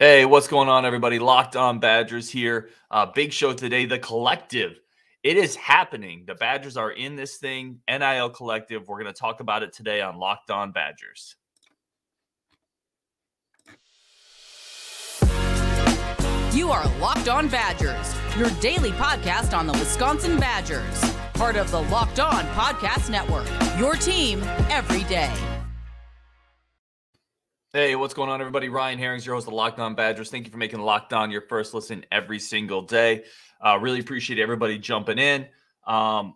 Hey, what's going on, everybody? Locked on Badgers here. Uh, big show today, the collective. It is happening. The Badgers are in this thing, NIL collective. We're going to talk about it today on Locked On Badgers. You are Locked On Badgers, your daily podcast on the Wisconsin Badgers, part of the Locked On Podcast Network, your team every day. Hey, what's going on, everybody? Ryan Herrings, your host of Locked On Badgers. Thank you for making Locked On your first listen every single day. Uh, really appreciate everybody jumping in. Um,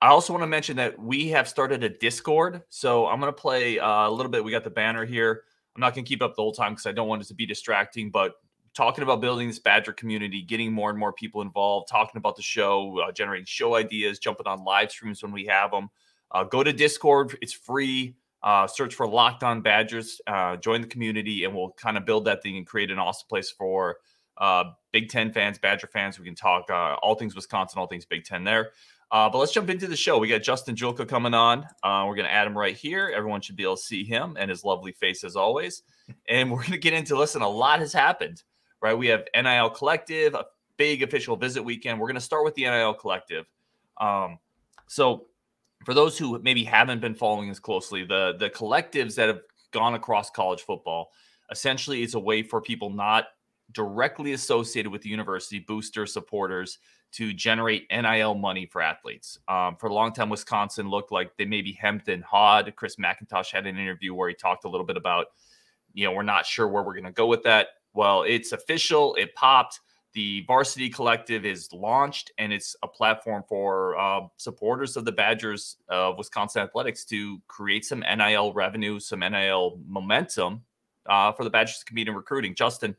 I also want to mention that we have started a Discord. So I'm going to play uh, a little bit. We got the banner here. I'm not going to keep up the whole time because I don't want it to be distracting, but talking about building this Badger community, getting more and more people involved, talking about the show, uh, generating show ideas, jumping on live streams when we have them. Uh, go to Discord. It's free. Uh, search for Locked On Badgers, uh, join the community, and we'll kind of build that thing and create an awesome place for uh, Big Ten fans, Badger fans. We can talk uh, all things Wisconsin, all things Big Ten there. Uh, but let's jump into the show. We got Justin Julka coming on. Uh, we're going to add him right here. Everyone should be able to see him and his lovely face as always. And we're going to get into listen, a lot has happened, right? We have NIL Collective, a big official visit weekend. We're going to start with the NIL Collective. Um, so for those who maybe haven't been following as closely, the the collectives that have gone across college football essentially is a way for people not directly associated with the university, booster supporters, to generate NIL money for athletes. Um, for a long time, Wisconsin looked like they maybe hemmed and hawed. Chris McIntosh had an interview where he talked a little bit about, you know, we're not sure where we're going to go with that. Well, it's official. It popped the Varsity Collective is launched, and it's a platform for uh, supporters of the Badgers of Wisconsin athletics to create some NIL revenue, some NIL momentum uh, for the Badgers to compete in recruiting. Justin,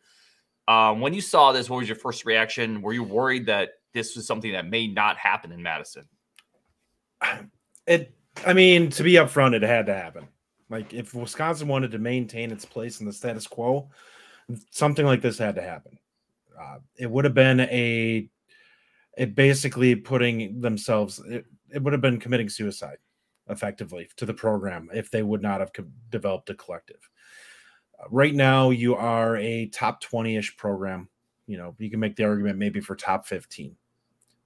um, when you saw this, what was your first reaction? Were you worried that this was something that may not happen in Madison? It, I mean, to be upfront, it had to happen. Like, if Wisconsin wanted to maintain its place in the status quo, something like this had to happen uh, it would have been a, it basically putting themselves. It, it would have been committing suicide, effectively, to the program if they would not have developed a collective. Uh, right now, you are a top twenty-ish program. You know, you can make the argument maybe for top fifteen.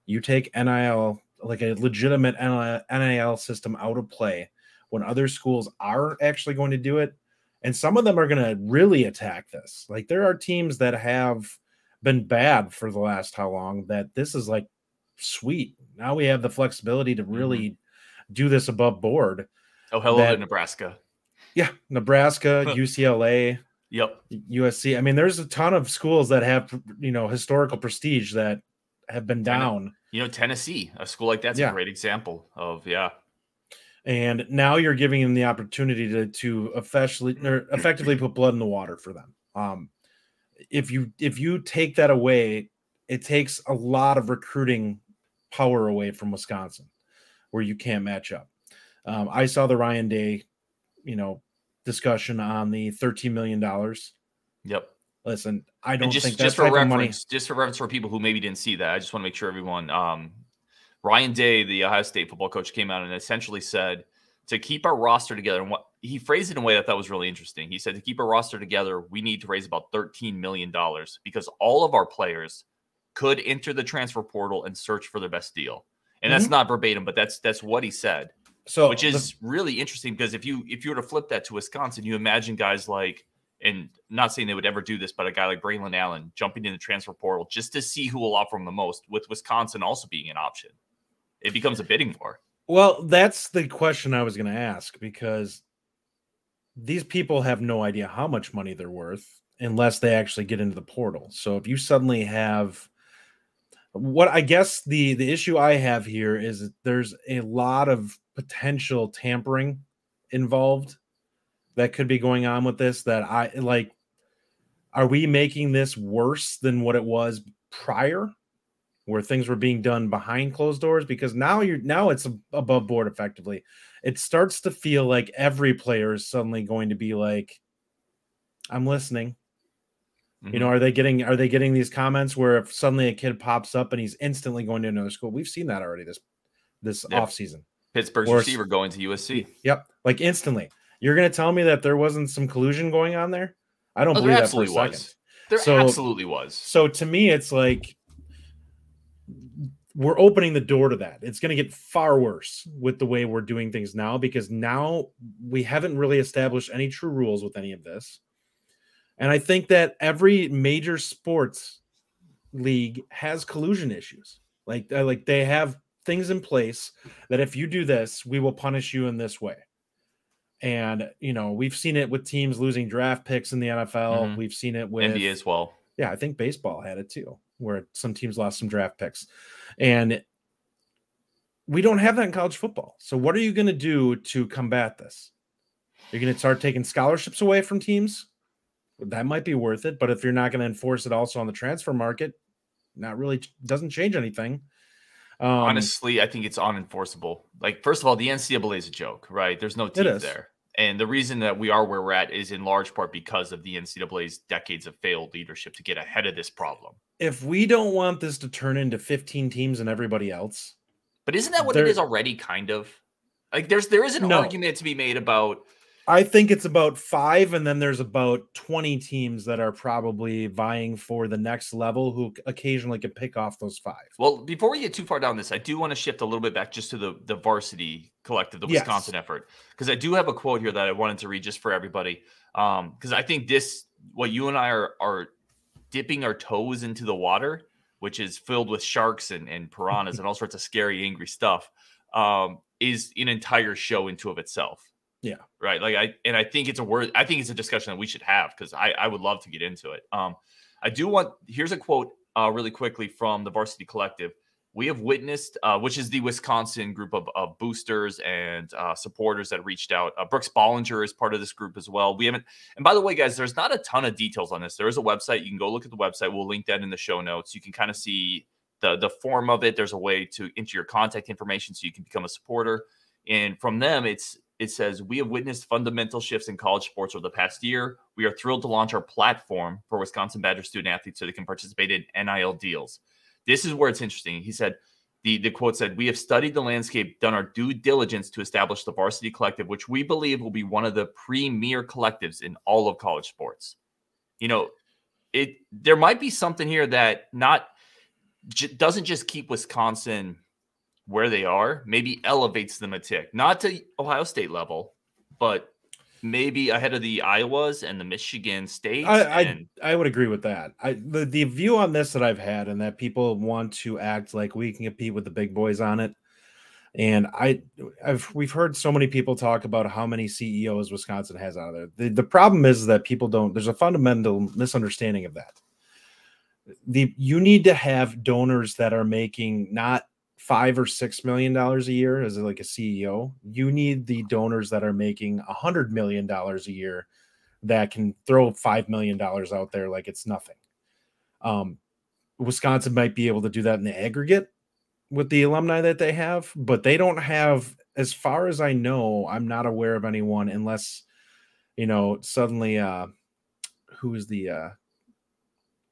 You take NIL like a legitimate NIL system out of play when other schools are actually going to do it. And some of them are going to really attack this. Like there are teams that have been bad for the last how long that this is like sweet. Now we have the flexibility to really mm-hmm. do this above board. Oh, hello that, Nebraska. Yeah, Nebraska, UCLA, yep, USC. I mean, there's a ton of schools that have you know historical prestige that have been down. You know, Tennessee, a school like that's yeah. a great example of yeah. And now you're giving them the opportunity to to effectively effectively put blood in the water for them. Um, if you if you take that away, it takes a lot of recruiting power away from Wisconsin, where you can't match up. Um, I saw the Ryan Day, you know, discussion on the thirteen million dollars. Yep. Listen, I don't just, think just for reference, money... just for reference for people who maybe didn't see that, I just want to make sure everyone. Um, Ryan Day, the Ohio State football coach, came out and essentially said to keep our roster together. And what he phrased it in a way that I thought was really interesting. He said, to keep our roster together, we need to raise about $13 million because all of our players could enter the transfer portal and search for their best deal. And mm-hmm. that's not verbatim, but that's that's what he said. So which is the- really interesting because if you if you were to flip that to Wisconsin, you imagine guys like and not saying they would ever do this, but a guy like Braylon Allen jumping in the transfer portal just to see who will offer him the most, with Wisconsin also being an option. It becomes a bidding war. Well, that's the question I was going to ask because these people have no idea how much money they're worth unless they actually get into the portal. So if you suddenly have what I guess the the issue I have here is there's a lot of potential tampering involved that could be going on with this that I like are we making this worse than what it was prior where things were being done behind closed doors because now you're now it's above board effectively it starts to feel like every player is suddenly going to be like i'm listening mm-hmm. you know mm-hmm. are they getting are they getting these comments where if suddenly a kid pops up and he's instantly going to another school we've seen that already this this yep. off season pittsburgh's receiver going to usc yep like instantly you're going to tell me that there wasn't some collusion going on there i don't oh, believe that for a second was. There so, absolutely was. So to me, it's like we're opening the door to that. It's going to get far worse with the way we're doing things now because now we haven't really established any true rules with any of this. And I think that every major sports league has collusion issues. Like uh, like they have things in place that if you do this, we will punish you in this way. And you know, we've seen it with teams losing draft picks in the NFL. Mm-hmm. We've seen it with India as well. Yeah, I think baseball had it too where some teams lost some draft picks. And we don't have that in college football. So what are you going to do to combat this? You're going to start taking scholarships away from teams. That might be worth it, but if you're not going to enforce it also on the transfer market, not really doesn't change anything. Um, Honestly, I think it's unenforceable. Like first of all, the NCAA is a joke, right? There's no team there. And the reason that we are where we're at is in large part because of the NCAA's decades of failed leadership to get ahead of this problem, if we don't want this to turn into 15 teams and everybody else. But isn't that what there, it is already kind of? Like there's there is an no. argument to be made about I think it's about 5 and then there's about 20 teams that are probably vying for the next level who occasionally could pick off those 5. Well, before we get too far down this, I do want to shift a little bit back just to the the varsity collective, the Wisconsin yes. effort because I do have a quote here that I wanted to read just for everybody. Um, cuz I think this what you and I are are dipping our toes into the water, which is filled with sharks and, and piranhas and all sorts of scary, angry stuff, um, is an entire show into of itself. Yeah. Right. Like I and I think it's a word. I think it's a discussion that we should have because I I would love to get into it. Um, I do want here's a quote uh, really quickly from the Varsity Collective we have witnessed, uh, which is the Wisconsin group of, of boosters and uh, supporters that reached out. Uh, Brooks Bollinger is part of this group as well. We haven't, and by the way, guys, there's not a ton of details on this. There is a website. You can go look at the website. We'll link that in the show notes. You can kind of see the the form of it. There's a way to enter your contact information so you can become a supporter. And from them, it's it says we have witnessed fundamental shifts in college sports over the past year. We are thrilled to launch our platform for Wisconsin Badger student athletes so they can participate in NIL deals. This is where it's interesting. He said, the, the quote said, We have studied the landscape, done our due diligence to establish the varsity collective, which we believe will be one of the premier collectives in all of college sports. You know, it there might be something here that not j- doesn't just keep Wisconsin where they are, maybe elevates them a tick, not to Ohio State level, but maybe ahead of the Iowas and the Michigan State. I, and... I, I would agree with that. I the, the view on this that I've had and that people want to act like we can compete with the big boys on it. And I I've we've heard so many people talk about how many CEOs Wisconsin has out there. The the problem is that people don't there's a fundamental misunderstanding of that. The you need to have donors that are making not five or six million dollars a year as like a CEO. You need the donors that are making a hundred million dollars a year that can throw five million dollars out there like it's nothing. Um, Wisconsin might be able to do that in the aggregate with the alumni that they have, but they don't have, as far as I know, I'm not aware of anyone unless you know suddenly uh who is the uh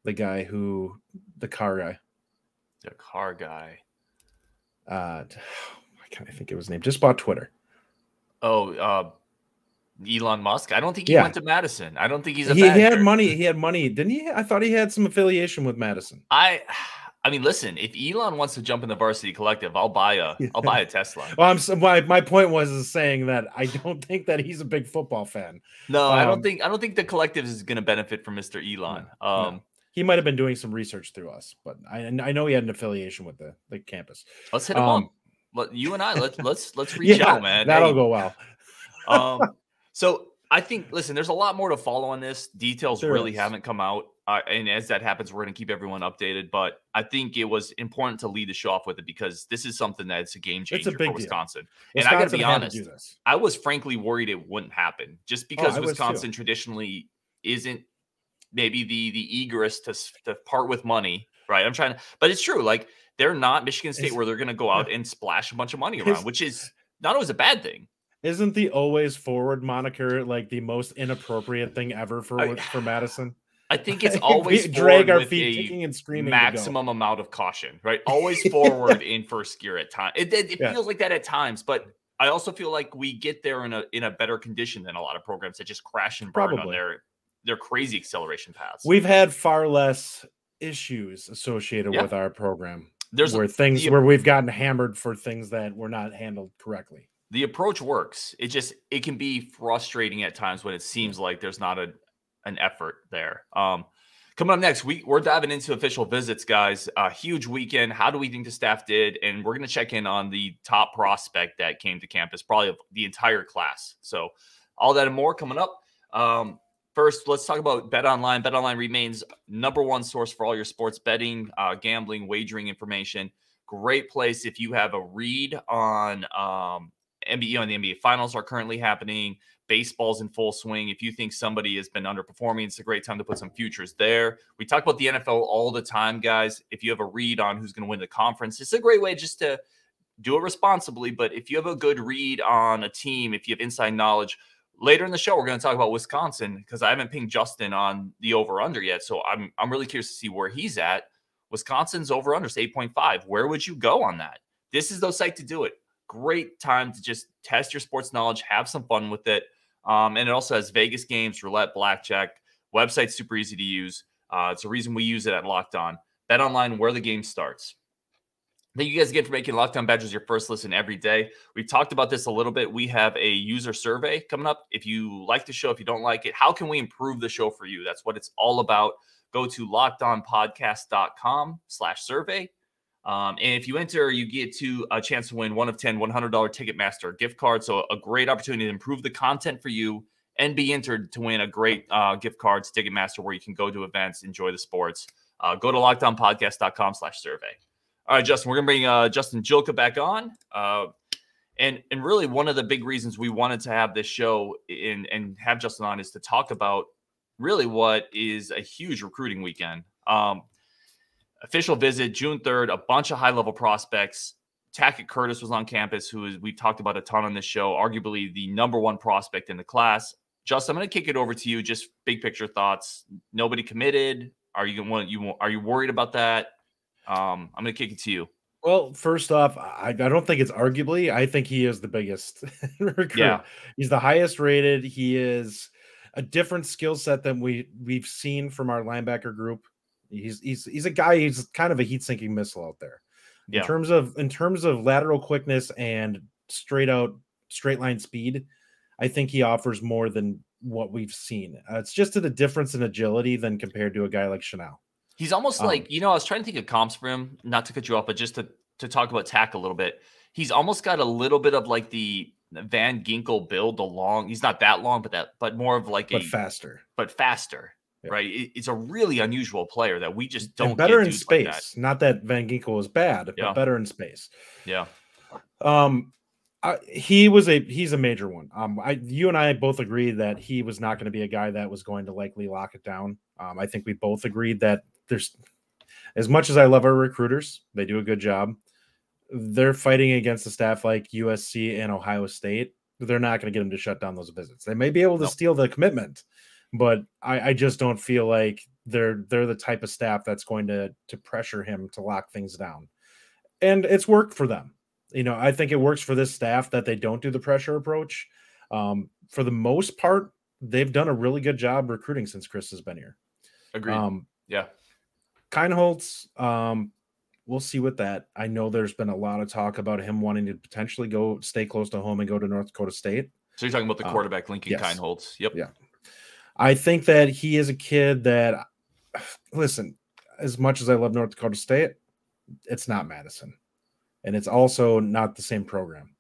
the guy who the car guy the car guy uh, I can't I think it was named? Just bought Twitter. Oh, uh, Elon Musk. I don't think he yeah. went to Madison. I don't think he's a. He, he, had money. He had money, didn't he? I thought he had some affiliation with Madison. I, I mean, listen. If Elon wants to jump in the Varsity Collective, I'll buy a. will buy a Tesla. well, I'm, my my point was is saying that I don't think that he's a big football fan. No, um, I don't um, think I don't think the collective is going to benefit from Mister Elon. No, um, no he might have been doing some research through us, but I, I know he had an affiliation with the, the campus. Let's hit him um, up. you and I let's let's let's reach yeah, out, man. That'll hey. go well. um, so I think listen, there's a lot more to follow on this. Details there really is. haven't come out, uh, and as that happens, we're going to keep everyone updated. But I think it was important to lead the show off with it because this is something that's a game changer a for Wisconsin. And I got to be honest, I was frankly worried it wouldn't happen just oh, because oh, Wisconsin traditionally isn't maybe the the eagerness to to part with money, right? I'm trying to, but it's true. Like they're not Michigan State it's, where they're going to go out and splash a bunch of money around, which is not always a bad thing. Isn't the always forward moniker like the most inappropriate thing ever for I, for Madison? I think it's always drag our feet kicking and screaming maximum amount of caution, right? Always forward in first gear at times. It, it, it yeah. feels like that at times, but I also feel like we get there in a in a better condition than a lot of programs that just crash and burn Probably. on their their crazy acceleration paths. We've had far less issues associated yeah. with our program. There's where a, things the, where we've gotten hammered for things that were not handled correctly. The approach works. It just it can be frustrating at times when it seems like there's not a an effort there. Um, coming up next, we we're diving into official visits, guys. A huge weekend. How do we think the staff did? And we're gonna check in on the top prospect that came to campus, probably the entire class. So all that and more coming up. Um, First, let's talk about Bet Online. Bet Online remains number one source for all your sports betting, uh, gambling, wagering information. Great place if you have a read on um, NBA on the NBA Finals are currently happening. Baseball's in full swing. If you think somebody has been underperforming, it's a great time to put some futures there. We talk about the NFL all the time, guys. If you have a read on who's going to win the conference, it's a great way just to do it responsibly. But if you have a good read on a team, if you have inside knowledge, later in the show we're going to talk about Wisconsin because I haven't pinged Justin on the over under yet, so I'm I'm really curious to see where he's at. Wisconsin's over under is 8.5. Where would you go on that? This is the site to do it. Great time to just test your sports knowledge, have some fun with it. Um, and it also has Vegas games, roulette, blackjack. Website's super easy to use. Uh, it's a reason we use it at Locked On. Bet online where the game starts. Thank you guys again for making Lockdown Badgers your first listen every day. We've talked about this a little bit. We have a user survey coming up. If you like the show, if you don't like it, how can we improve the show for you? That's what it's all about. Go to lockedonpodcast.com slash survey. Um, and if you enter, you get to a chance to win one of 10 $100 Ticketmaster gift cards. So a great opportunity to improve the content for you and be entered to win a great uh, gift card to Ticketmaster where you can go to events, enjoy the sports. Uh, go to lockdownpodcast.com slash survey. All right, Justin, we're gonna bring uh, Justin Jilka back on. Uh, and and really one of the big reasons we wanted to have this show and and have Justin on is to talk about really what is a huge recruiting weekend. Um, official visit June 3rd, a bunch of high level prospects. Tackett Curtis was on campus, who is, we've talked about a ton on this show, arguably the number one prospect in the class. Justin, I'm going to kick it over to you. Just big picture thoughts. Nobody committed. Are you want You are you worried about that? Um, I'm going to kick it to you. Well, first off, I, I, don't think it's arguably. I think he is the biggest recruit. Yeah. He's the highest rated. He is a different skill set than we we've seen from our linebacker group. He's he's he's a guy. He's kind of a heat sinking missile out there. Yeah. In terms of in terms of lateral quickness and straight out straight line speed, I think he offers more than what we've seen. Uh, it's just a difference in agility than compared to a guy like Chanel. He's almost um, like, you know, I was trying to think of comps for him, not to cut you off, but just to, to talk about tack a little bit. He's almost got a little bit of like the Van Ginkel build along. He's not that long, but that, but more of like but a faster, but faster, yeah. right? It, it's a really unusual player that we just don't and better in space. Like that. Not that Van Ginkel was bad, yeah. but better in space. Yeah. Um, he was a he's a major one. Um, I you and I both agreed that he was not going to be a guy that was going to likely lock it down. Um, I think we both agreed that there's as much as I love our recruiters, they do a good job. They're fighting against a staff like USC and Ohio State. They're not going to get them to shut down those visits. They may be able to no. steal the commitment, but I, I, just don't feel like they're they're the type of staff that's going to to pressure him to lock things down. And it's worked for them. You know, I think it works for this staff that they don't do the pressure approach. Um, for the most part, they've done a really good job recruiting since Chris has been here. Agreed. Um, yeah. Keinholz, um, we'll see with that. I know there's been a lot of talk about him wanting to potentially go stay close to home and go to North Dakota State. So you're talking about the uh, quarterback, Lincoln yes. Keinholz. Yep. Yeah. I think that he is a kid that, listen, as much as I love North Dakota State, it's not Madison. And it's also not the same program.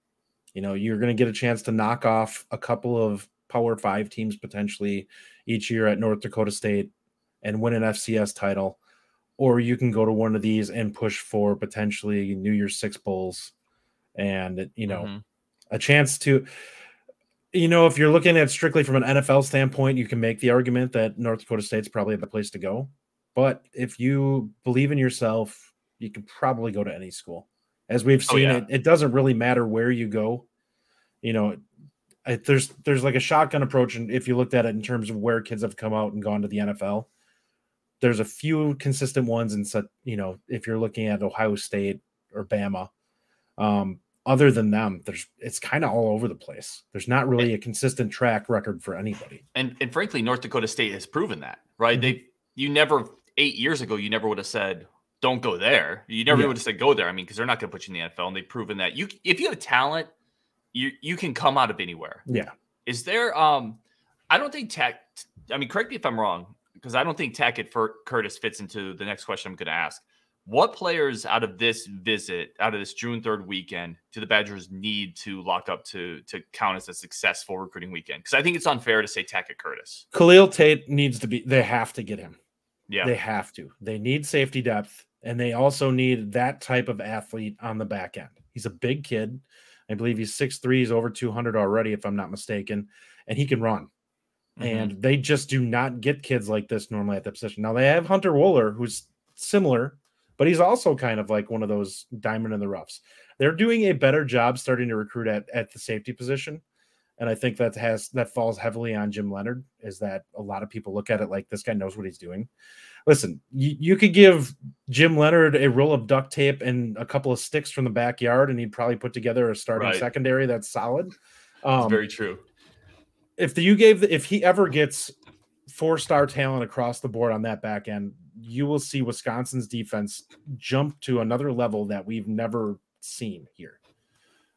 You know, you're going to get a chance to knock off a couple of Power Five teams potentially each year at North Dakota State and win an FCS title or you can go to one of these and push for potentially New Year's Six bowls, and you know, mm-hmm. a chance to. You know, if you're looking at strictly from an NFL standpoint, you can make the argument that North Dakota State's probably the place to go. But if you believe in yourself, you can probably go to any school. As we've oh, seen, oh, yeah. it, it doesn't really matter where you go. You know, there's there's like a shotgun approach, and if you looked at it in terms of where kids have come out and gone to the NFL, there's a few consistent ones in such you know if you're looking at Ohio State or Bama. Um, other than them, there's it's kind of all over the place. There's not really a consistent track record for anybody. And and frankly, North Dakota State has proven that, right? Mm-hmm. They you never eight years ago you never would have said don't go there. You never yeah. would have said go there. I mean, because they're not going to put you in the NFL, and they've proven that you if you have talent, you you can come out of anywhere. Yeah. Is there um, I don't think tech. I mean, correct me if I'm wrong because I don't think Tackett for Curtis fits into the next question I'm going to ask. What players out of this visit, out of this June third weekend, do the Badgers need to lock up to to count as a successful recruiting weekend? Because I think it's unfair to say Tackett Curtis. Khalil Tate needs to be. They have to get him. Yeah, they have to. They need safety depth, and they also need that type of athlete on the back end. He's a big kid. I believe he's six three. He's over two hundred already, if I'm not mistaken, and he can run. Mm-hmm. And they just do not get kids like this normally at the position. Now they have Hunter Wooler, who's similar, but he's also kind of like one of those diamond in the roughs. They're doing a better job starting to recruit at, at the safety position. And I think that has that falls heavily on Jim Leonard, is that a lot of people look at it like this guy knows what he's doing. Listen, you, you could give Jim Leonard a roll of duct tape and a couple of sticks from the backyard, and he'd probably put together a starting right. secondary that's solid. Um, very true if the you gave the, if he ever gets four star talent across the board on that back end, you will see Wisconsin's defense jump to another level that we've never seen here.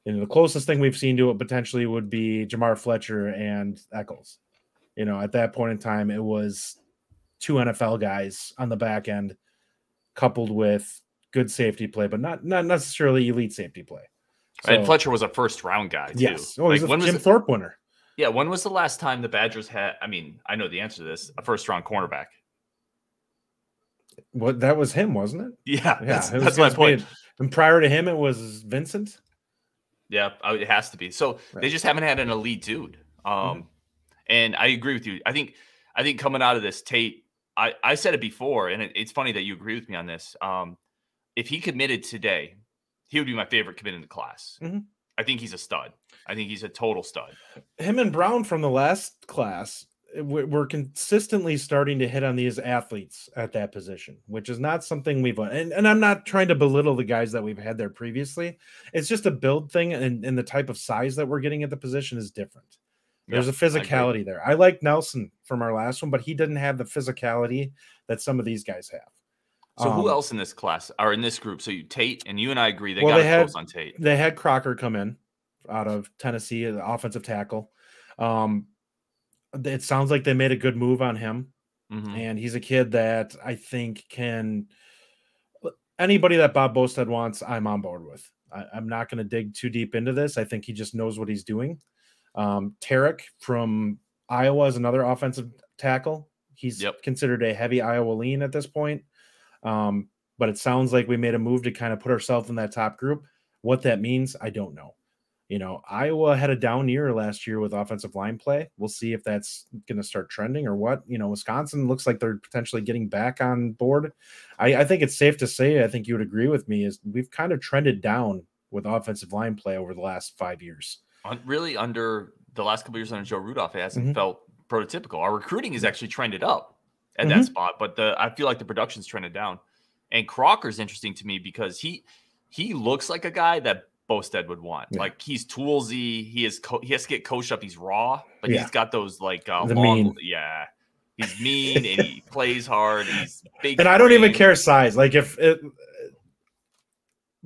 And the closest thing we've seen to it potentially would be Jamar Fletcher and Eccles. You know, at that point in time, it was two NFL guys on the back end, coupled with good safety play, but not not necessarily elite safety play. So, and Fletcher was a first round guy. Too. Yes. Oh, like, he's a Jim Thorpe winner. Yeah, when was the last time the Badgers had? I mean, I know the answer to this: a first-round cornerback. Well, that was him, wasn't it? Yeah, yeah, that's, that's my point. and prior to him, it was Vincent. Yeah, oh, it has to be. So right. they just haven't had an elite dude. Um, mm-hmm. And I agree with you. I think, I think coming out of this, Tate. I, I said it before, and it, it's funny that you agree with me on this. Um, if he committed today, he would be my favorite commit in the class. Mm-hmm. I think he's a stud. I think he's a total stud. Him and Brown from the last class eh, were consistently starting to hit on these athletes at that position, which is not something we've and, and I'm not trying to belittle the guys that we've had there previously. It's just a build thing and, and the type of size that we're getting at the position is different. There's a physicality I there. I like Nelson from our last one, but he didn't have the physicality that some of these guys have. So um, who else in this class are in this group? So you Tate and you and I agree they well, got they had, on Tate. They had Crocker come in out of Tennessee, the offensive tackle. Um, it sounds like they made a good move on him, mm-hmm. and he's a kid that I think can anybody that Bob Bostad wants. I'm on board with. I, am not going to dig too deep into this. I think he just knows what he's doing. Um, Tarek from Iowa is another offensive tackle. He's yep. considered a heavy Iowa lean at this point. Um, but it sounds like we made a move to kind of put ourselves in that top group. What that means, I don't know. You know, Iowa had a down year last year with offensive line play. We'll see if that's going to start trending or what. You know, Wisconsin looks like they're potentially getting back on board. I, I think it's safe to say, I think you would agree with me, is we've kind of trended down with offensive line play over the last five years. Really, under the last couple years under Joe Rudolph, it hasn't mm-hmm. felt prototypical. Our recruiting is actually trended up at mm-hmm. that spot. But the I feel like the production's trended down. And Crocker's interesting to me because he he looks like a guy that Bosted would want. Yeah. Like he's toolsy. He is co- he has to get coached up. He's raw, but yeah. he's got those like uh, long, mean. yeah. He's mean and he plays hard. He's big. And I don't even care size. Like if it,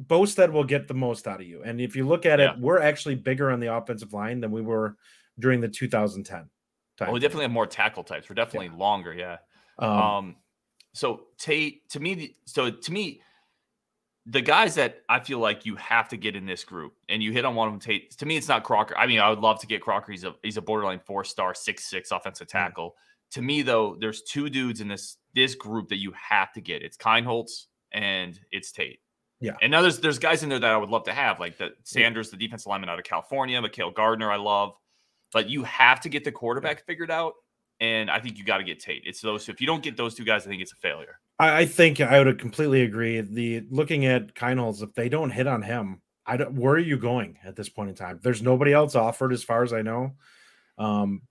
Bosted will get the most out of you. And if you look at yeah. it, we're actually bigger on the offensive line than we were during the 2010. Time. Well, we definitely have more tackle types. We're definitely longer, yeah. Um, um, so Tate, to me, so to me, the guys that I feel like you have to get in this group, and you hit on one of them. Tate, to me, it's not Crocker. I mean, I would love to get Crocker. He's a he's a borderline four star, six six offensive hmm. tackle. To me, though, there's two dudes in this this group that you have to get. It's Keinholz and it's Tate. Yeah. And now there's there's guys in there that I would love to have, like the Sanders, the defense lineman out of California, Mikhail Gardner, I love. But you have to get the quarterback figured out and I think you got to get Tate. It's those. If you don't get those two guys, I think it's a failure. I, think I would completely agree. The looking at Kinholz, if they don't hit on him, I don't. Where are you going at this point in time? There's nobody else offered, as far as I know. Um,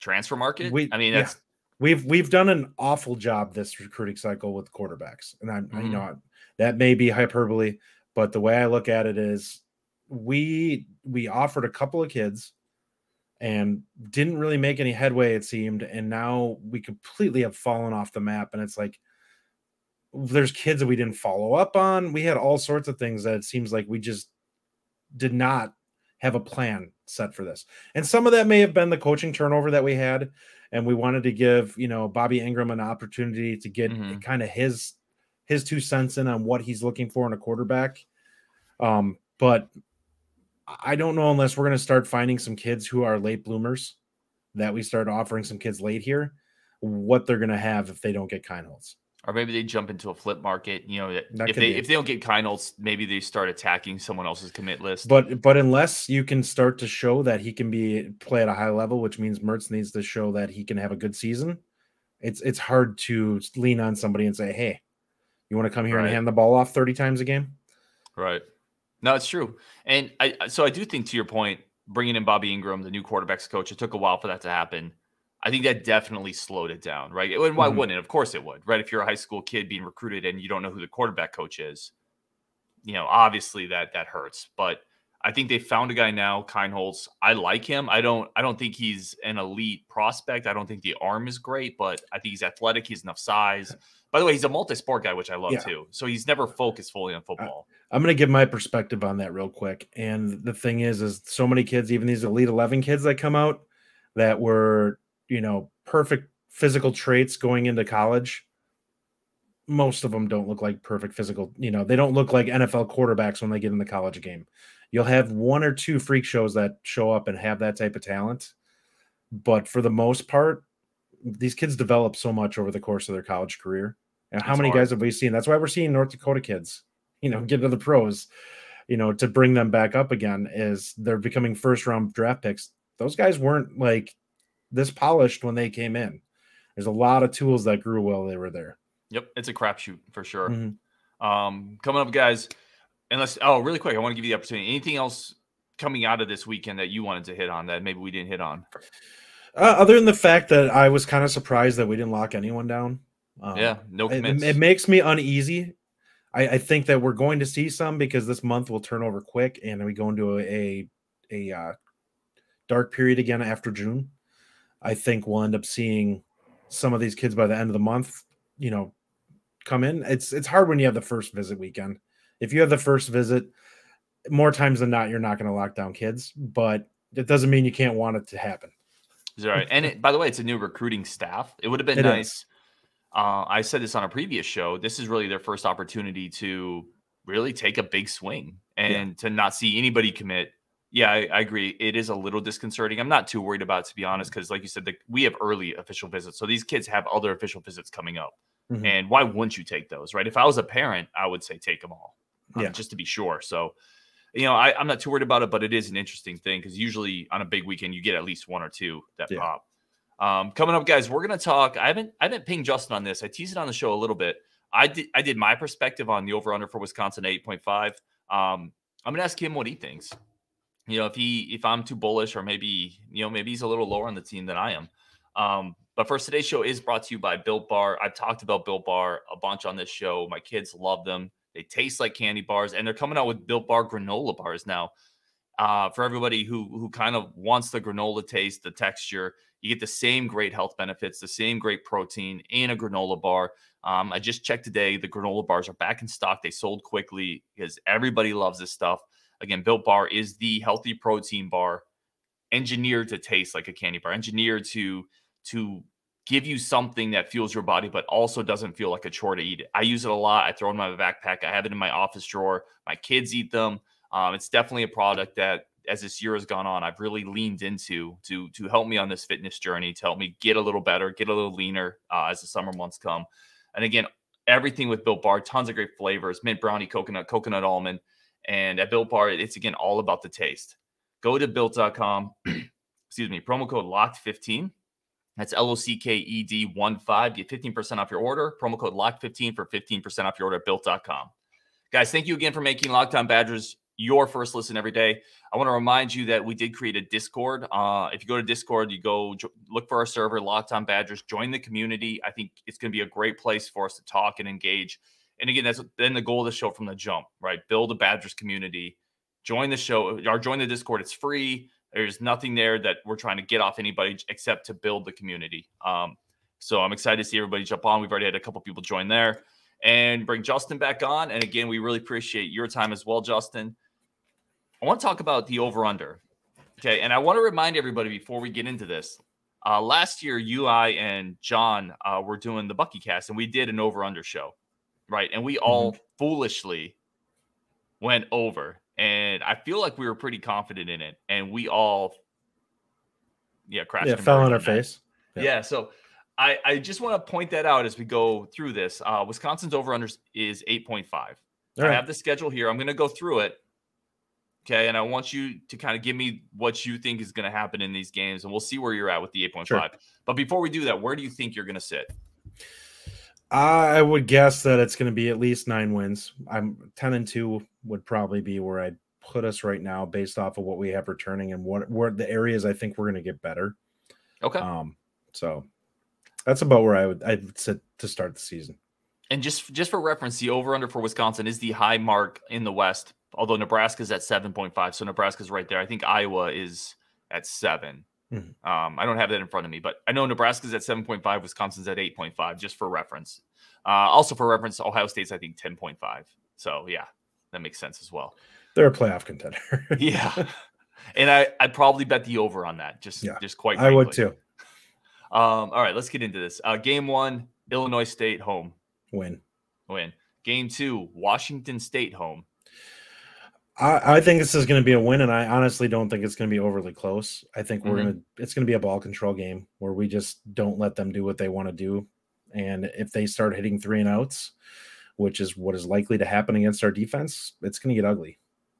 Transfer market. We, I mean, that's yeah. we've we've done an awful job this recruiting cycle with quarterbacks, and I'm mm-hmm. you know that may be hyperbole, but the way I look at it is, we we offered a couple of kids and didn't really make any headway, it seemed. And now we completely have fallen off the map. And it's like, there's kids that we didn't follow up on. We had all sorts of things that it seems like we just did not have a plan set for this. And some of that may have been the coaching turnover that we had. And we wanted to give, you know, Bobby Ingram an opportunity to get mm-hmm. kind of his his two cents in on what he's looking for in a quarterback. Um, but I don't know unless we're going to start finding some kids who are late bloomers that we start offering some kids late here what they're going to have if they don't get Kindholz. Or maybe they jump into a flip market. You know, that if they be. if they don't get Kindholz, maybe they start attacking someone else's commit list. But but unless you can start to show that he can be play at a high level, which means Mertz needs to show that he can have a good season. It's it's hard to lean on somebody and say, hey, you want to come here right. and hand the ball off thirty times a game, right? No, it's true. And I so I do think to your point, bringing in Bobby Ingram, the new quarterbacks coach, it took a while for that to happen. I think that definitely slowed it down, right? And why mm-hmm. wouldn't it? Of course it would, right? If you're a high school kid being recruited and you don't know who the quarterback coach is, you know, obviously that that hurts. But I think they found a guy now, Keinholz. I like him. I don't I don't think he's an elite prospect. I don't think the arm is great, but I think he's athletic, he's enough size. By the way, he's a multi-sport guy, which I love yeah. too. So he's never focused fully on football. I, I'm gonna give my perspective on that real quick. And the thing is, is so many kids, even these elite eleven kids that come out that were, you know, perfect physical traits going into college. Most of them don't look like perfect physical, you know, they don't look like NFL quarterbacks when they get in the college game You'll have one or two freak shows that show up and have that type of talent. But for the most part, these kids develop so much over the course of their college career. And how many hard. guys have we seen? That's why we're seeing North Dakota kids, you know, get to the pros, you know, to bring them back up again is they're becoming first round draft picks. Those guys weren't like this polished when they came in. There's a lot of tools that grew while they were there. Yep, it's a crapshoot for sure. Mm-hmm. Um, coming up, guys, unless oh really quick i want to give you the opportunity anything else coming out of this weekend that you wanted to hit on that maybe we didn't hit on uh, other than the fact that i was kind of surprised that we didn't lock anyone down um, yeah no It, it, makes me uneasy I, I, think that we're going to see some because this month will turn over quick and we go into a a, a uh, dark period again after june i think we'll end up seeing some of these kids by the end of the month you know come in it's it's hard when you have the first visit weekend if you have the first visit, more times than not, you're not going to lock down kids, but it doesn't mean you can't want it to happen. Right. And it, by the way, it's a new recruiting staff. It would have been it nice. Uh, I said this on a previous show. This is really their first opportunity to really take a big swing and yeah. to not see anybody commit. Yeah, I, I, agree. It is a little disconcerting. I'm not too worried about it, to be honest, because like you said, the, we have early official visits. So these kids have other official visits coming up. Mm-hmm. And why wouldn't you take those, right? If I was a parent, I would say take them all yeah. just to be sure. So, you know, I, am not too worried about it, but it is an interesting thing because usually on a big weekend you get at least one or two that yeah. pop. Um, coming up, guys, we're gonna talk. I haven't I haven't pinged Justin on this. I teased it on the show a little bit. I did I did my perspective on the over under for Wisconsin 8.5. Um, I'm gonna ask him what he thinks. You know, if he if I'm too bullish or maybe you know maybe he's a little lower on the team than I am. Um, but first, today's show is brought to you by Built Bar. I've talked about Built Bar a bunch on this show. My kids love them. They taste like candy bars, and they're coming out with Built Bar granola bars now. Uh, for everybody who who kind of wants the granola taste, the texture, you get the same great health benefits, the same great protein in a granola bar. Um, I just checked today; the granola bars are back in stock. They sold quickly because everybody loves this stuff. Again, Built Bar is the healthy protein bar engineered to taste like a candy bar, engineered to to give you something that fuels your body, but also doesn't feel like a chore to eat. I use it a lot. I throw it in my backpack. I have it in my office drawer. My kids eat them. Um, it's definitely a product that, as this year has gone on, I've really leaned into to to help me on this fitness journey, to help me get a little better, get a little leaner uh, as the summer months come. And again, everything with Built Bar, tons of great flavors: mint brownie, coconut, coconut almond. And at Built Bar, it's again all about the taste. Go to built.com. excuse me, promo code locked 15 that's L O C K E D 1 5. Get 15% off your order. Promo code LOCK15 for 15% off your order at built.com. Guys, thank you again for making Lockdown Badgers your first listen every day. I want to remind you that we did create a Discord. Uh, if you go to Discord, you go jo- look for our server, Lockdown Badgers, join the community. I think it's going to be a great place for us to talk and engage. And again, that's then the goal of the show from the jump, right? Build a Badgers community, join the show or join the Discord. It's free. There's nothing there that we're trying to get off anybody except to build the community. Um, so I'm excited to see everybody jump on. We've already had a couple people join there and bring Justin back on. And again, we really appreciate your time as well, Justin. I want to talk about the over under. Okay. And I want to remind everybody before we get into this uh, last year, UI and John uh, were doing the Bucky cast, and we did an over under show, right? And we all mm-hmm. foolishly went over and I feel like we were pretty confident in it, and we all, yeah, crashed. Yeah, fell on our face. Yeah. yeah. so I I just want to point that out as we go through this. Uh, Wisconsin's over under is eight point five. Right. I have the schedule here. I'm going to go through it. Okay, and I want you to kind of give me what you think is going to happen in these games, and we'll see where you're at with the eight point five. Sure. But before we do that, where do you think you're going to sit? I would guess that it's going to be at least nine wins. I'm ten and two would probably be where I'd put us right now based off of what we have returning and what where the areas I think we're going to get better. Okay. Um, so that's about where I would I would sit to start the season. And just just for reference, the over under for Wisconsin is the high mark in the West, although Nebraska's at seven point five, so Nebraska's right there. I think Iowa is at 7 mm-hmm. um, I don't have that in front of me, but I know Nebraska's at seven point five, Wisconsin's at eight point five, just for reference. Uh, also for reference, Ohio State's I think ten point five. So yeah, that makes sense as well. They're a playoff contender. yeah, and I I probably bet the over on that. Just yeah. just quite. Frankly. I would too. Um, all right, let's get into this. Uh, game one, Illinois State home win. Win. Game two, Washington State home. I, I think this is going to be a win, and I honestly don't think it's going to be overly close. I think we're mm-hmm. gonna it's going to be a ball control game where we just don't let them do what they want to do, and if they start hitting three and outs, which is what is likely to happen against our defense, it's going to get ugly.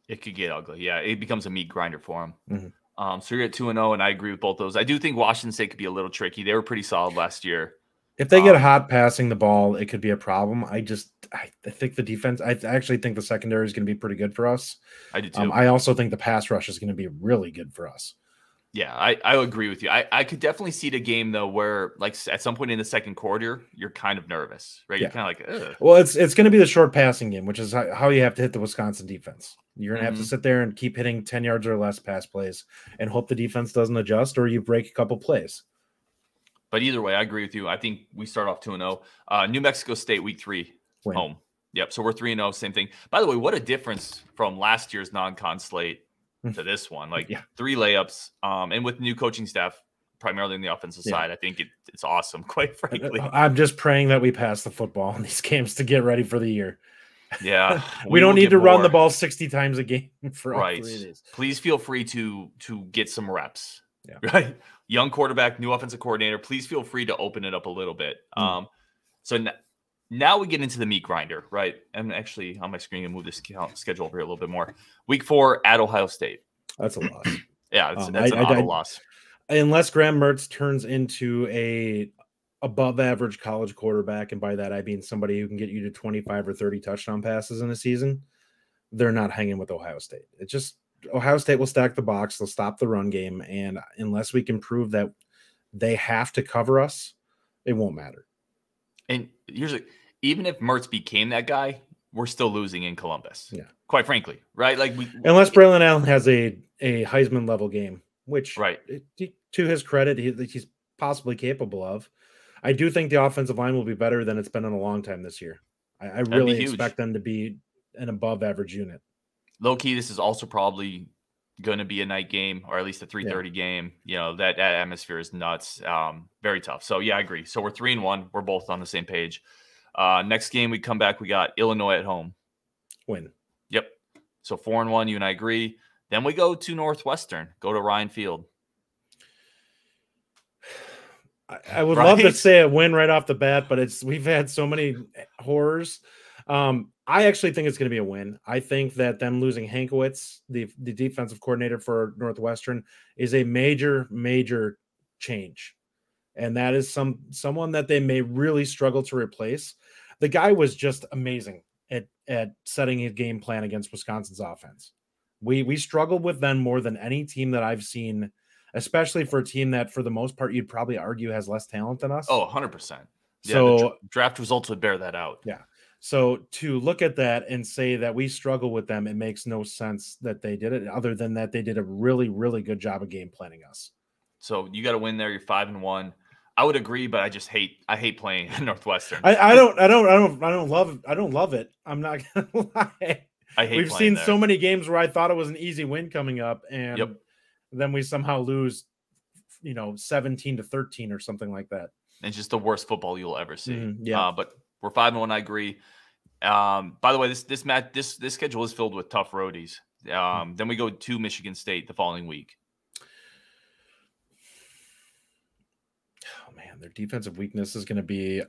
It could get ugly. Yeah, it becomes a meat grinder for them. Mm-hmm. Um, so you're at two and zero, oh, and I agree with both those. I do think Washington State could be a little tricky. They were pretty solid last year. If they um, get hot passing the ball, it could be a problem. I just I, I think the defense. I actually think the secondary is going to be pretty good for us. I do um, too. Um, I also think the pass rush is going to be really good for us. Yeah, I, I agree with you. I, I could definitely see the game though where like at some point in the second quarter you're kind of nervous, right? Yeah. You're kind of like, Ugh. well, it's it's going to be the short passing game, which is how you have to hit the Wisconsin defense. You're going to mm-hmm. have to sit there and keep hitting ten yards or less pass plays and hope the defense doesn't adjust or you break a couple plays. But either way, I agree with you. I think we start off two and zero. Oh. Uh, New Mexico State week three Win. home. Yep. So we're three and zero. Oh, same thing. By the way, what a difference from last year's non-con slate to this one. Like yeah. three layups. Um, and with new coaching staff, primarily in the offensive yeah. side, I think it, it's awesome, quite frankly. I'm just praying that we pass the football in these games to get ready for the year. Yeah. we, we don't need to more. run the ball 60 times a game for right. Please feel free to to get some reps. Yeah. Right. Young quarterback, new offensive coordinator. Please feel free to open it up a little bit. Mm. Um, so now we get into the meat grinder, right? I'm actually on my screen and move this schedule over here a little bit more. Week four at Ohio State. That's a loss. yeah, that's, um, that's I, an I, I, loss. Unless Graham Mertz turns into a above average college quarterback, and by that I mean somebody who can get you to 25 or 30 touchdown passes in a season, they're not hanging with Ohio State. It just Ohio State will stack the box, they'll stop the run game, and unless we can prove that they have to cover us, it won't matter. And usually even if Mertz became that guy, we're still losing in Columbus. Yeah. Quite frankly, right? Like we, unless Braylon Allen has a a Heisman level game, which right to his credit, he, he's possibly capable of. I do think the offensive line will be better than it's been in a long time this year. I, I really expect them to be an above average unit. Low key, this is also probably going to be a night game or at least a 3:30 yeah. game. You know that, that atmosphere is nuts. Um, very tough. So yeah, I agree. So we're three and one. We're both on the same page. Uh, next game we come back, we got Illinois at home. Win. Yep. So four and one. You and I agree. Then we go to Northwestern. Go to Ryan Field. I, would right? love to say a win right off the bat, but it's we've had so many horrors. Um, I actually think it's going to be a win. I think that them losing Hankowitz, the the defensive coordinator for Northwestern, is a major major change, and that is some someone that they may really struggle to replace. The guy was just amazing at at setting his game plan against Wisconsin's offense. We we struggled with them more than any team that I've seen, especially for a team that for the most part you'd probably argue has less talent than us. Oh, 100%. Yeah, so draft results would bear that out. Yeah. So to look at that and say that we struggle with them, it makes no sense that they did it. Other than that, they did a really, really good job of game planning us. So you got to win there. You're five and one. I would agree, but I just hate I hate playing Northwestern. I, I don't I don't I don't I don't love I don't love it. I'm not gonna lie. I hate. We've seen there. so many games where I thought it was an easy win coming up, and yep. then we somehow lose, you know, seventeen to thirteen or something like that. It's just the worst football you'll ever see. Mm, yeah, uh, but we're five and one. I agree. Um, by the way, this this match this this schedule is filled with tough roadies. Um, then we go to Michigan State the following week. Oh man, their defensive weakness is going to be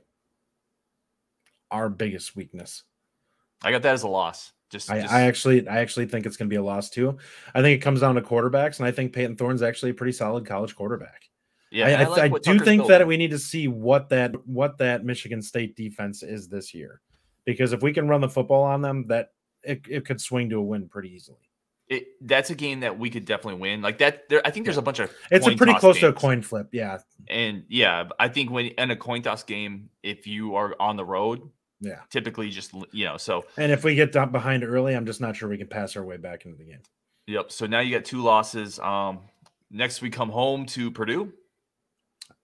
our biggest weakness. I got that as a loss. Just, I, just... I actually, I actually think it's going to be a loss too. I think it comes down to quarterbacks, and I think Peyton Thorne's actually a pretty solid college quarterback. Yeah, I, I, I, like I do think that we need to see what that what that Michigan State defense is this year, because if we can run the football on them, that it, it could swing to a win pretty easily. It, that's a game that we could definitely win. Like that, there. I think there's a bunch of. It's a pretty close games. to a coin flip, yeah. And yeah, I think when in a coin toss game, if you are on the road, yeah, typically just you know so. And if we get behind early, I'm just not sure we can pass our way back into the game. Yep. So now you got two losses. Um, next we come home to Purdue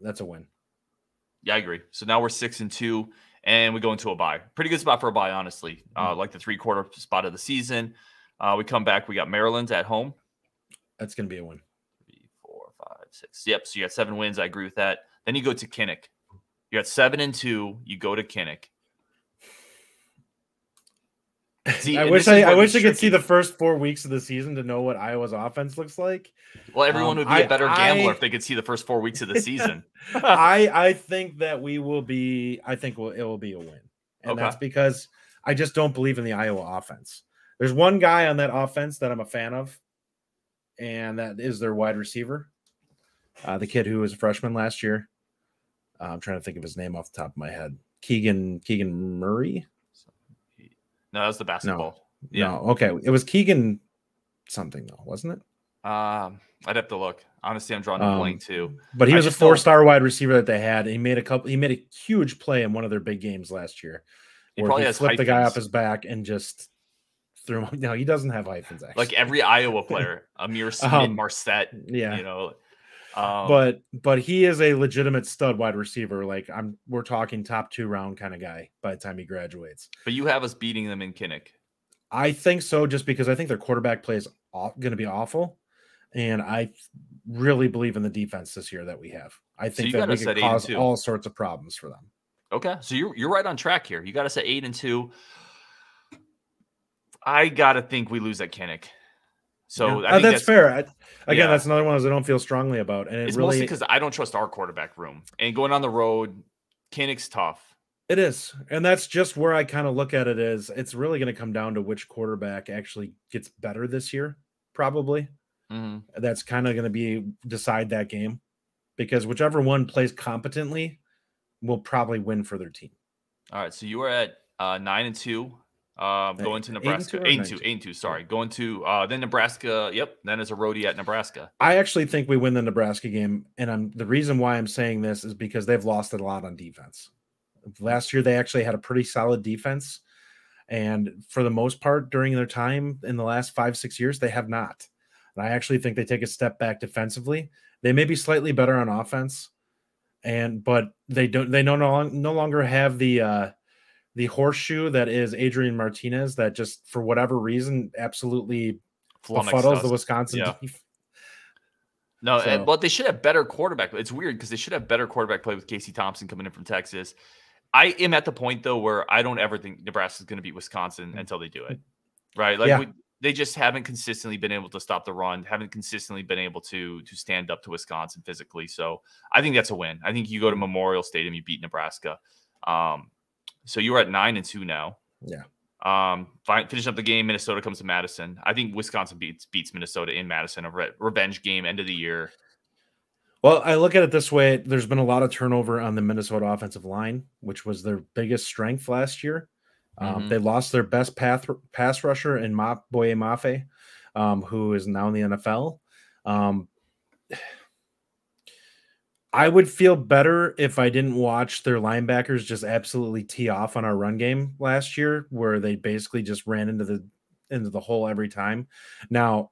that's a win. Yeah, I agree. So now we're six and two, and we go into a buy. Pretty good spot for a buy, honestly. Uh, mm-hmm. Uh, like the three quarter spot of the season. Uh, we come back. We got Maryland at home. That's going to be a win. Three, four, five, six. Yep. So you got seven wins. I agree with that. Then you go to Kinnick. You got seven and two. You go to Kinnick. See, I wish I, I wish I could see the first four weeks of the season to know what Iowa's offense looks like. Well, everyone um, would be I, a better gambler I, if they could see the first four weeks of the season. I I think that we will be. I think we'll, it will be a win, and okay. that's because I just don't believe in the Iowa offense. There's one guy on that offense that I'm a fan of, and that is their wide receiver, uh, the kid who was a freshman last year. Uh, I'm trying to think of his name off the top of my head. Keegan Keegan Murray. No, that was the basketball. No. Yeah. No. Okay. It was Keegan something though, wasn't it? Um, I'd have to look. Honestly, I'm drawing a um, blank too. But he was a four-star wide receiver that they had. He made a couple. He made a huge play in one of their big games last year, he where he flipped the guy off his back and just threw him. No, he doesn't have hyphens. Actually, like every Iowa player, Amir Smith, um, Marset. Yeah, you know, um, but but he is a legitimate stud wide receiver. Like I'm, we're talking top two round kind of guy by the time he graduates. But you have us beating them in Kinnick. I think so, just because I think their quarterback play is going to be awful, and I really believe in the defense this year that we have. I think so that we can cause all sorts of problems for them. Okay, so you're you're right on track here. You got us at eight and two. I gotta think we lose at Kinnick. So yeah. uh, that's, that's, fair. I, again, yeah. that's another one that I don't feel strongly about, and it it's really because I don't trust our quarterback room. And going on the road, Kinnick's tough. It is, and that's just where I kind of look at it. Is it's really going to come down to which quarterback actually gets better this year? Probably. Mm-hmm. That's kind of going to be decide that game, because whichever one plays competently will probably win for their team. All right, so you are at uh, nine and two. Um, going to Nebraska, into two, oh. sorry, going to uh, then Nebraska. Yep, then as a roadie at Nebraska. I actually think we win the Nebraska game, and I'm the reason why I'm saying this is because they've lost a lot on defense. Last year, they actually had a pretty solid defense, and for the most part, during their time in the last five six years, they have not. And I actually think they take a step back defensively. They may be slightly better on offense, and but they don't. They no no, no longer have the. Uh, the horseshoe that is Adrian Martinez that just for whatever reason absolutely befuddles the Wisconsin yeah. Defense. No, so. and, but they should have better quarterback. It's weird because they should have better quarterback play with Casey Thompson coming in from Texas. I am at the point though where I don't ever think Nebraska's going to beat Wisconsin mm. until they do it, right? Like yeah. we, they just haven't consistently been able to stop the run, haven't consistently been able to to stand up to Wisconsin physically. So I think that's a win. I think you go to mm. Memorial Stadium, you beat Nebraska. Um, so you are at nine and two now. Yeah. Um, finish up the game. Minnesota comes to Madison. I think Wisconsin beats beats Minnesota in Madison. A re- revenge game, end of the year. Well, I look at it this way: there's been a lot of turnover on the Minnesota offensive line, which was their biggest strength last year. Um, mm-hmm. They lost their best path, pass rusher in Ma- Boye Mafe, um, who is now in the NFL. Um, I would feel better if I didn't watch their linebackers just absolutely tee off on our run game last year, where they basically just ran into the into the hole every time. Now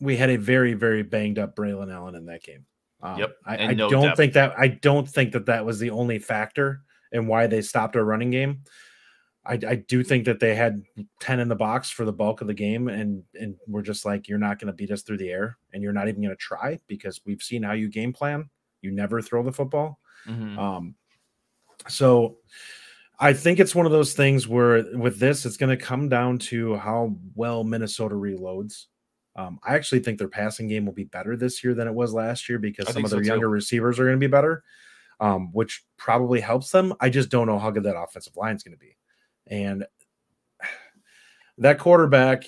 we had a very very banged up Braylon Allen in that game. Um, yep, I, I no don't depth. think that I don't think that that was the only factor in why they stopped our running game. I, I do think that they had ten in the box for the bulk of the game, and and we're just like, you're not going to beat us through the air, and you're not even going to try because we've seen how you game plan you never throw the football. Mm-hmm. Um, so I think it's one of those things where with this, it's going to come down to how well Minnesota reloads. Um, I actually think their passing game will be better this year than it was last year because I some of their so younger too. receivers are going to be better, um, which probably helps them. I just don't know how good that offensive line is going to be. And that quarterback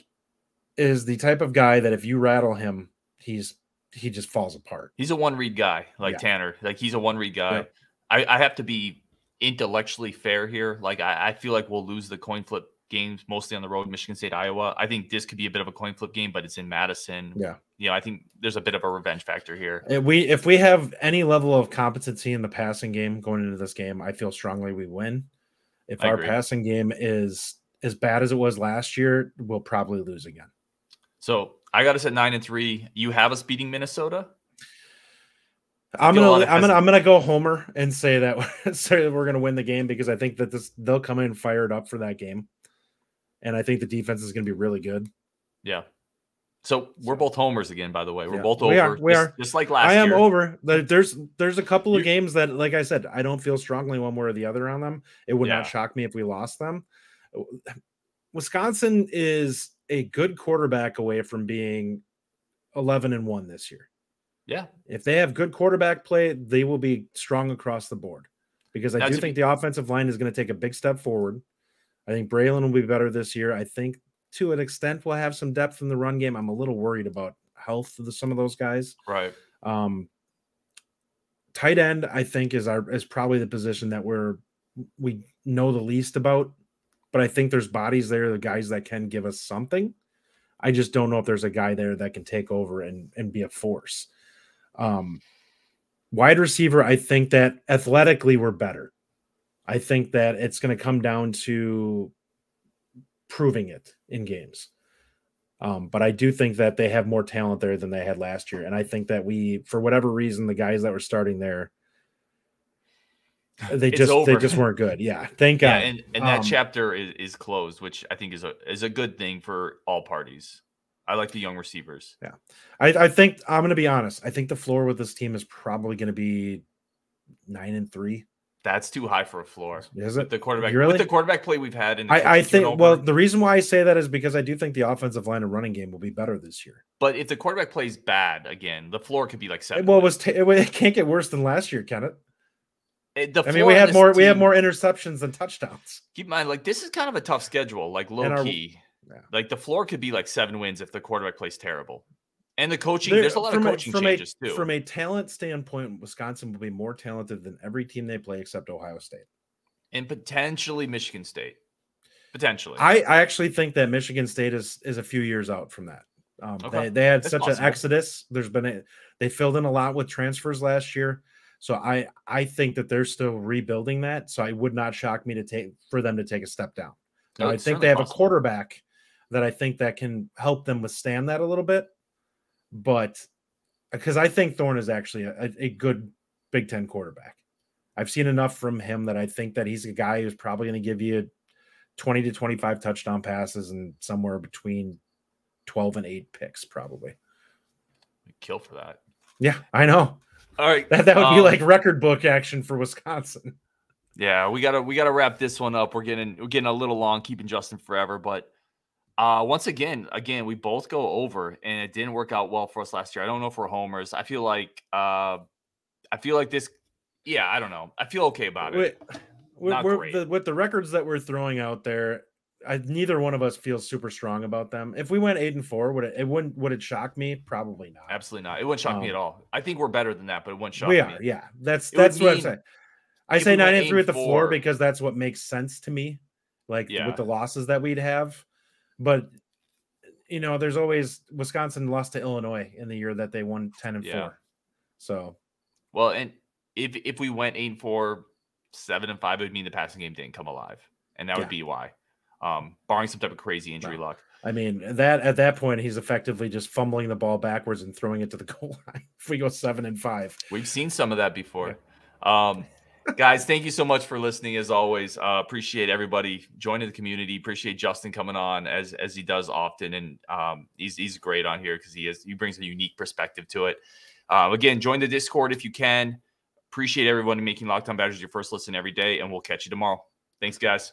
is the type of guy that if you rattle him, he's he just falls apart. He's a one read guy, like yeah. Tanner. Like he's a one read guy. Yeah. I, I, have to be intellectually fair here. Like I, I, feel like we'll lose the coin flip games mostly on the road, Michigan State, Iowa. I think this could be a bit of a coin flip game, but it's in Madison. Yeah. You know, I think there's a bit of a revenge factor here. If we if we have any level of competency in the passing game going into this game, I feel strongly we win. If I our agree. passing game is as bad as it was last year, we'll probably lose again. So I got us at nine and three. You have us beating Minnesota. I'm gonna, I'm gonna, I'm gonna go Homer and say that say that we're gonna win the game because I think that this they'll come in fired up for that game, and I think the defense is gonna be really good. Yeah. So we're both homers again, by the way. We're yeah, both over. We are. We just, are. Just like last. I am year. over. There's there's a couple of You're, games that, like I said, I don't feel strongly one way or the other on them. It would yeah. not shock me if we lost them. Wisconsin is a good quarterback away from being 11 and 1 this year. Yeah. If they have good quarterback play, they will be strong across the board because I do think the offensive line is going to take a big step forward. I think Braylon will be better this year. I think to an extent we'll have some depth in the run game. I'm a little worried about health of the, some of those guys. Right. Um, tight end, I think, is our is probably the position that we're we know the least about but I think there's bodies there, the guys that can give us something. I just don't know if there's a guy there that can take over and, and be a force. Um, wide receiver, I think that athletically we're better. I think that it's going to come down to proving it in games. Um, but I do think that they have more talent there than they had last year. And I think that we, for whatever reason, the guys that were starting there they just over. they just weren't good. Yeah, thank yeah, God. And, and that um, chapter is, is closed, which I think is a is a good thing for all parties. I like the young receivers. Yeah, I, I think I'm going to be honest. I think the floor with this team is probably going to be nine and three. That's too high for a floor. Is it with the quarterback? Really? With the quarterback play we've had, and I, I think well, the reason why I say that is because I do think the offensive line and running game will be better this year. But if the quarterback plays bad again, the floor could be like seven. Well, it was t- it, it can't get worse than last year, can it? The I mean, we have more team, we have more interceptions than touchdowns. Keep in mind, like this is kind of a tough schedule, like low our, key. Yeah. Like the floor could be like seven wins if the quarterback plays terrible. And the coaching, there, there's a lot of coaching a, changes a, too. From a talent standpoint, Wisconsin will be more talented than every team they play except Ohio State. And potentially Michigan State. Potentially. I, I actually think that Michigan State is is a few years out from that. Um, okay. they, they had That's such possible. an exodus. There's been a, they filled in a lot with transfers last year. So I I think that they're still rebuilding that. So I would not shock me to take for them to take a step down. No, I think they have possible. a quarterback that I think that can help them withstand that a little bit. But because uh, I think Thorn is actually a, a good Big Ten quarterback. I've seen enough from him that I think that he's a guy who's probably going to give you 20 to 25 touchdown passes and somewhere between 12 and 8 picks, probably. Kill for that. Yeah, I know. All right, that, that would um, be like record book action for Wisconsin. Yeah, we gotta we gotta wrap this one up. We're getting we're getting a little long, keeping Justin forever, but uh, once again, again, we both go over, and it didn't work out well for us last year. I don't know if we're homers. I feel like, uh, I feel like this. Yeah, I don't know. I feel okay about it. With, with, the, with the records that we're throwing out there, I, neither one of us feels super strong about them. If we went eight and four, would it, it wouldn't would it shock me? Probably not. Absolutely not. It wouldn't shock um, me at um, all. I think we're better than that, but it wouldn't shock we me. are, Yeah, that's it that's what I'm saying. I say nine and three at the four. floor because that's what makes sense to me. Like yeah. with the losses that we'd have, but you know, there's always Wisconsin lost to Illinois in the year that they won ten and yeah. four. So, well, and if if we went eight and four, seven and five, it would mean the passing game didn't come alive, and that yeah. would be why um, barring some type of crazy injury luck. I mean, that at that point, he's effectively just fumbling the ball backwards and throwing it to the goal line. If we go seven and five, we've seen some of that before. Yeah. Um, guys, thank you so much for listening. As always, uh, appreciate everybody joining the community. Appreciate Justin coming on as as he does often, and um, he's he's great on here because he is he brings a unique perspective to it. Uh, again, join the Discord if you can. Appreciate everyone making Lockdown Badgers your first listen every day, and we'll catch you tomorrow. Thanks, guys.